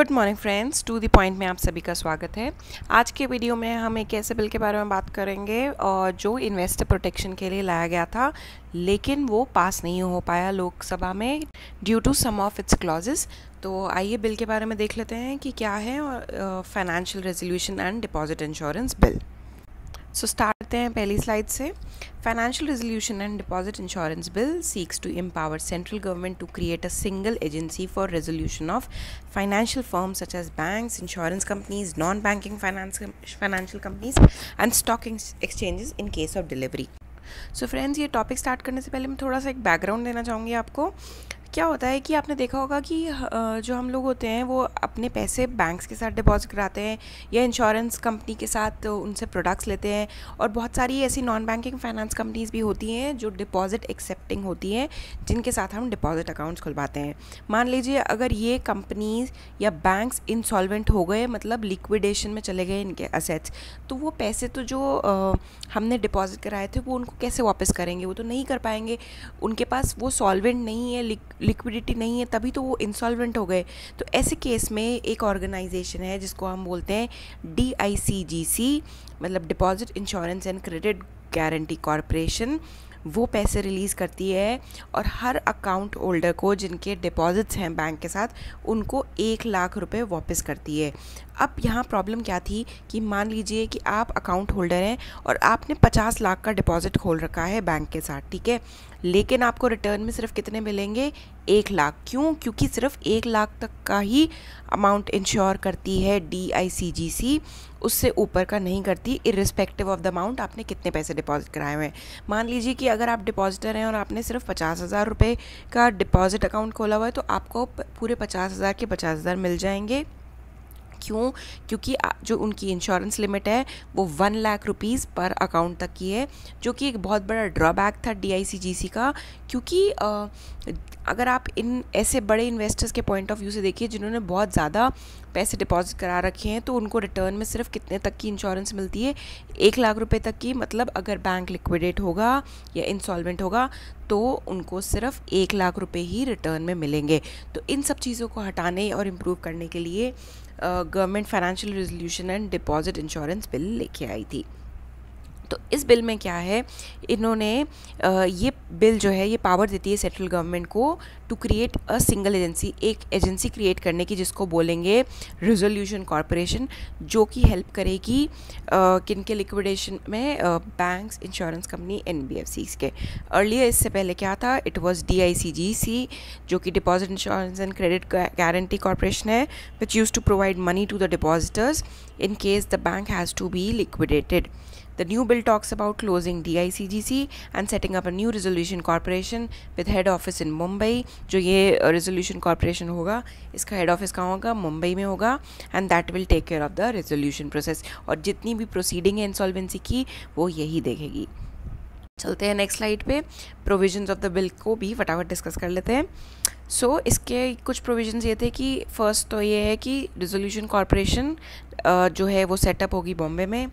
Good morning friends to the point में आप सभी का स्वागत है आज के वीडियो में हम एक ऐसे बिल के बारे में बात करेंगे और जो इन्वेस्टर प्रोटेक्शन के लिए लाया गया था लेकिन वो पास नहीं हो पाया लोकसभा में due to some of its clauses तो आइए बिल के बारे में देख लेते हैं कि क्या है और financial resolution and deposit insurance bill so start करते हैं पहली स्लाइड से financial resolution and deposit insurance bill seeks to empower central government to create a single agency for resolution of financial firms such as bank insurance companies non banking financial companies and stock exchanges in case of delivery so friends ये topic start करने से पहले मैं थोड़ा सा एक background देना चाहूँगी आपको क्या होता है कि आपने देखा होगा कि जो हम लोग होते हैं वो अपने पैसे बैंक्स के साथ डिपॉजिट कराते हैं या इंश्योरेंस कंपनी के साथ उनसे प्रोडक्ट्स लेते हैं और बहुत सारी ऐसी नॉन बैंकिंग फाइनेंस कंपनीज भी होती हैं जो डिपॉजिट एक्सेप्टिंग होती हैं जिनके साथ हम डिपॉजिट अकाउंट्स खुलवाते हैं मान लीजिए अगर ये कंपनीज या बैंक्स इंसॉल्वेंट हो गए मतलब लिक्विडेशन में चले गए इनके असेट्स तो वो पैसे तो जो हमने डिपॉजिट कराए थे वो उनको कैसे वापस करेंगे वो तो नहीं कर पाएंगे उनके पास वो सॉल्वेंट नहीं है लिक्विडिटी नहीं है तभी तो वो इंसॉल्वेंट हो गए तो ऐसे केस में एक ऑर्गेनाइजेशन है जिसको हम बोलते हैं डी मतलब deposit insurance and credit guarantee corporation वो पैसे रिलीज़ करती है और हर अकाउंट होल्डर को जिनके डिपॉजिट्स हैं बैंक के साथ उनको एक लाख रुपए वापस करती है अब यहाँ प्रॉब्लम क्या थी कि मान लीजिए कि आप अकाउंट होल्डर हैं और आपने पचास लाख का डिपॉजिट खोल रखा है बैंक के साथ ठीक है लेकिन आपको रिटर्न में सिर्फ कितने मिलेंगे एक लाख क्यों क्योंकि सिर्फ एक लाख तक का ही अमाउंट इंश्योर करती है डी आई सी जी सी उससे ऊपर का नहीं करती इरिस्पेक्टिव ऑफ द अमाउंट आपने कितने पैसे डिपॉजिट कराए हुए हैं मान लीजिए कि अगर आप डिपॉजिटर हैं और आपने सिर्फ पचास हज़ार रुपये का डिपॉजिट अकाउंट खोला हुआ है तो आपको पूरे पचास हज़ार के पचास हज़ार मिल जाएंगे क्यों क्योंकि जो उनकी इंश्योरेंस लिमिट है वो वन लाख रुपीज़ पर अकाउंट तक की है जो कि एक बहुत बड़ा ड्रॉबैक था डी का क्योंकि अगर आप इन ऐसे बड़े इन्वेस्टर्स के पॉइंट ऑफ व्यू से देखिए जिन्होंने बहुत ज़्यादा पैसे डिपॉजिट करा रखे हैं तो उनको रिटर्न में सिर्फ कितने तक की इंश्योरेंस मिलती है एक लाख रुपए तक की मतलब अगर बैंक लिक्विडेट होगा या इंसॉल्वेंट होगा तो उनको सिर्फ एक लाख रुपए ही रिटर्न में मिलेंगे तो इन सब चीज़ों को हटाने और इम्प्रूव करने के लिए government financial resolution and deposit insurance bill लेके आई थी तो इस बिल में क्या है इन्होंने ये बिल जो है ये पावर देती है सेंट्रल गवर्नमेंट को to create a single agency एक एजेंसी क्रिएट करने की जिसको बोलेंगे रिजोल्यूशन कॉरपोरेशन जो कि हेल्प करेगी किन के लिक्विडेशन में बैंक्स इंश्योरेंस कंपनी एन के अर्लियर इससे पहले क्या था it was D I C G C जो कि deposit insurance and credit guarantee corporation है which used to provide money to the depositors in case the bank has to be liquidated The new bill talks about closing DICGC and setting up a new resolution corporation with head office in Mumbai. जो ये resolution corporation होगा इसका head office कहाँ होगा मुंबई में होगा and that will take care of the resolution process. और जितनी भी proceeding है insolvency की वो यही देखेगी चलते हैं नेक्स्ट स्लाइड पे प्रोविजंस ऑफ द बिल को भी फटाफट डिस्कस कर लेते हैं सो so, इसके कुछ प्रोविजंस ये थे कि फ़र्स्ट तो ये है कि रिजोल्यूशन कॉरपोरेशन uh, जो है वो सेटअप होगी बॉम्बे में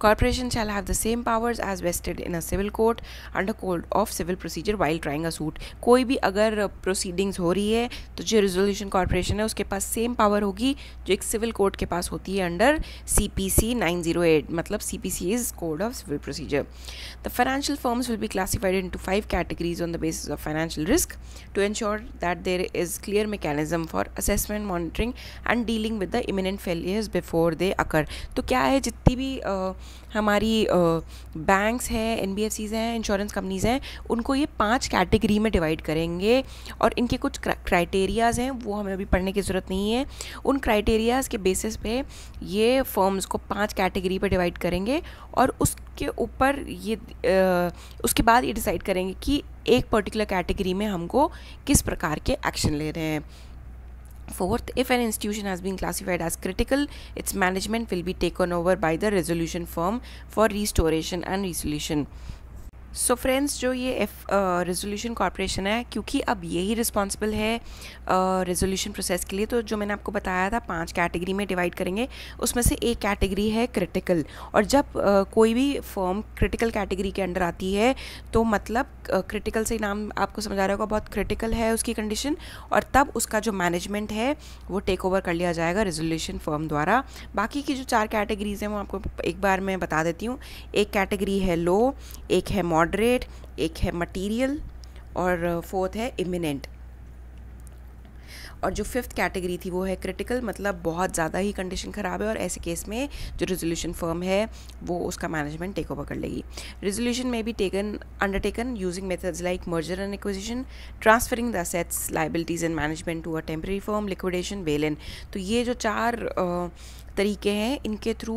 corporation shall have the same powers as vested in a civil court under code of civil procedure while trying a suit कोई भी अगर प्रोसीडिंग्स हो रही है तो जो रिजोल्यूशन कॉरपोरेशन है उसके पास सेम पावर होगी जो एक सिविल कोर्ट के पास होती है under C P C nine zero eight मतलब C P C is code of civil procedure the financial firms will be classified into five categories on the basis of financial risk to ensure that there is clear mechanism for assessment monitoring and dealing with the imminent failures before they occur तो क्या है जितनी भी uh, हमारी banks हैं N B Cs हैं insurance companies हैं उनको ये पाँच कैटेगरी में डिवाइड करेंगे और इनके कुछ क्राइटेरियाज़ हैं वो हमें अभी पढ़ने की ज़रूरत नहीं है उन क्राइटेरियाज़ के बेसिस पे ये फर्म्स को पाँच कैटेगरी पर डिवाइड करेंगे और उसके ऊपर ये आ, उसके बाद ये डिसाइड करेंगे कि एक पर्टिकुलर कैटेगरी में हमको किस प्रकार के एक्शन ले रहे हैं fourth if an institution has been classified as critical its management will be taken over by the resolution firm for restoration and resolution so so friends जो ये एफ रेजोल्यूशन कॉरपोरेशन है क्योंकि अब यही रिस्पॉन्सिबल है रेजोल्यूशन uh, प्रोसेस के लिए तो जो मैंने आपको बताया था पांच कैटेगरी में डिवाइड करेंगे उसमें से एक कैटेगरी है क्रिटिकल और जब uh, कोई भी फॉर्म क्रिटिकल कैटेगरी के अंडर आती है तो मतलब क्रिटिकल uh, से नाम आपको समझा रहा होगा बहुत क्रिटिकल है उसकी कंडीशन और तब उसका जो मैनेजमेंट है वो टेक ओवर कर लिया जाएगा रेजोल्यूशन फॉर्म द्वारा बाकी की जो चार कैटेगरीज हैं वो आपको एक बार मैं बता देती हूँ एक कैटेगरी है लो एक है मॉडल मॉडरेट एक है मटीरियल और फोर्थ uh, है इमिनेंट और जो फिफ्थ कैटेगरी थी वो है क्रिटिकल मतलब बहुत ज़्यादा ही कंडीशन ख़राब है और ऐसे केस में जो रेजोल्यूशन फर्म है वो उसका मैनेजमेंट टेक ओवर कर लेगी रेजोल्यूशन में be taken undertaken using methods like merger and acquisition transferring the assets liabilities and management to a temporary firm liquidation bail in तो ये जो चार uh, तरीके हैं इनके थ्रू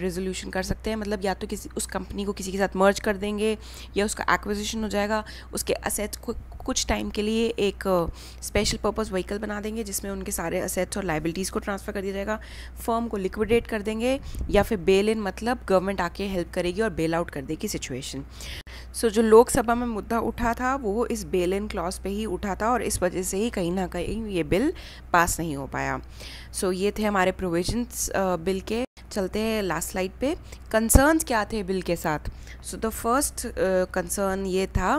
रेजोल्यूशन कर सकते हैं मतलब या तो किसी उस कंपनी को किसी के साथ मर्ज कर देंगे या उसका एक्विजिशन हो जाएगा उसके असेट्स को कुछ टाइम के लिए एक स्पेशल पर्पज़ व्हीकल बना देंगे जिसमें उनके सारे असेट्स और लाइबिलिटीज़ को ट्रांसफ़र कर दिया जाएगा फर्म को लिक्विडेट कर देंगे या फिर बेल इन मतलब गवर्नमेंट आके हेल्प करेगी और बेल आउट कर देगी सिचुएशन सो so, जो लोकसभा में मुद्दा उठा था वो इस बेल इन क्लॉज पे ही उठा था और इस वजह से ही कहीं ना कहीं ये बिल पास नहीं हो पाया सो so, ये थे हमारे प्रोविजंस बिल के चलते हैं लास्ट स्लाइड पे कंसर्न्स क्या थे बिल के साथ सो द फर्स्ट कंसर्न ये था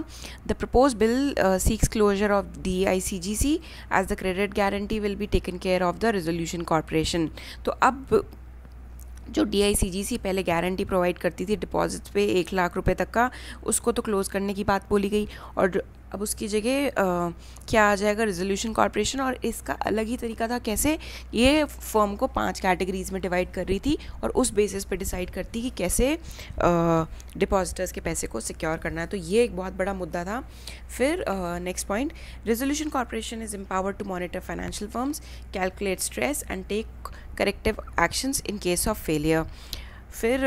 the propose bill seeks closure of D I C G C as the credit guarantee will be taken care of the resolution corporation तो अब जो डी आई सी सी जी पहले गारंटी प्रोवाइड करती थी deposit पे एक लाख रुपए तक का उसको तो क्लोज़ करने की बात बोली गई और अब उसकी जगह क्या आ जाएगा रेजोल्यूशन कॉरपोरेशन और इसका अलग ही तरीका था कैसे ये फर्म को पांच कैटेगरीज में डिवाइड कर रही थी और उस बेसिस पे डिसाइड करती कि कैसे डिपॉजिटर्स के पैसे को सिक्योर करना है तो ये एक बहुत बड़ा मुद्दा था फिर next point resolution corporation is empower to monitor financial firms calculate stress and take corrective actions in case of failure फिर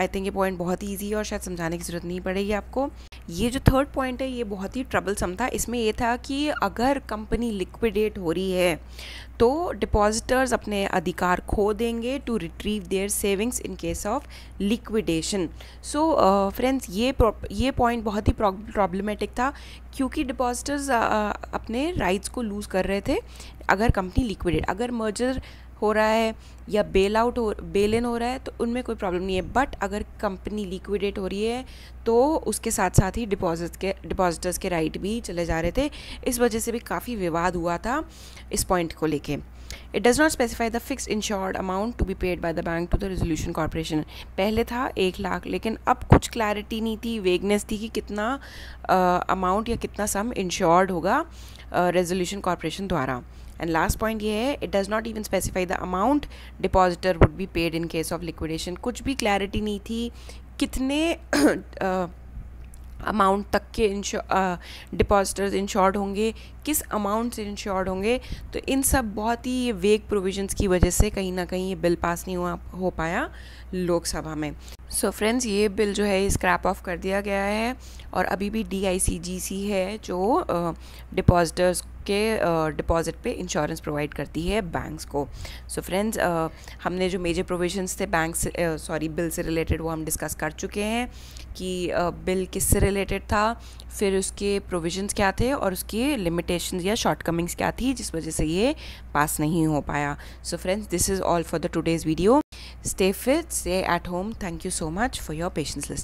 आई थिंक ये पॉइंट बहुत ही ईजी है और शायद समझाने की ज़रूरत नहीं पड़ेगी आपको ये जो थर्ड पॉइंट है ये बहुत ही ट्रबलसम था इसमें यह था कि अगर कंपनी लिक्विडेट हो रही है तो डिपॉजिटर्स अपने अधिकार खो देंगे to retrieve their savings in case of liquidation so friends ये ये पॉइंट बहुत ही प्रॉब्लमेटिक था क्योंकि डिपॉजिटर्स uh, uh, अपने राइट्स को लूज़ कर रहे थे अगर कंपनी लिक्विडेट अगर मर्जर हो रहा है या बेल आउट हो बेल इन हो रहा है तो उनमें कोई प्रॉब्लम नहीं है बट अगर कंपनी लिक्विडेट हो रही है तो उसके साथ साथ ही डिपॉजिट के डिपॉजिटर्स के राइट भी चले जा रहे थे इस वजह से भी काफ़ी विवाद हुआ था इस पॉइंट को लेके it does not specify the fix insured amount to be paid by the bank to the resolution corporation पहले था एक लाख लेकिन अब कुछ क्लैरिटी नहीं थी वेगनेस थी कि कितना अमाउंट uh, या कितना सम इंश्योर्ड होगा रेजोल्यूशन कॉरपोरेशन द्वारा एंड लास्ट पॉइंट ये है it does not even specify the amount depositor would be paid in case of liquidation कुछ भी क्लैरिटी नहीं थी कितने अमाउंट uh, तक के डिपॉजिटर्स इंश्योर्ड uh, होंगे किस अमाउंट से इंश्योर्ड होंगे तो इन सब बहुत ही वेग प्रोविजंस की वजह से कहीं ना कहीं ये बिल पास नहीं हुआ हो पाया लोकसभा में सो so फ्रेंड्स ये बिल जो है स्क्रैप ऑफ कर दिया गया है और अभी भी डी है जो डिपॉजिटर्स के डिपॉजिट पे इंश्योरेंस प्रोवाइड करती है बैंक्स को सो so फ्रेंड्स हमने जो मेजर प्रोविजंस थे बैंक सॉरी बिल से रिलेटेड वो हम डिस्कस कर चुके हैं कि बिल किस से रिलेटेड था फिर उसके प्रोविजंस क्या थे और उसकी लिमिटेशन लिमिटेशन या शॉर्टकमिंग्स क्या थी जिस वजह से ये पास नहीं हो पाया so friends this is all for the today's video stay fit stay at home thank you so much for your patience listening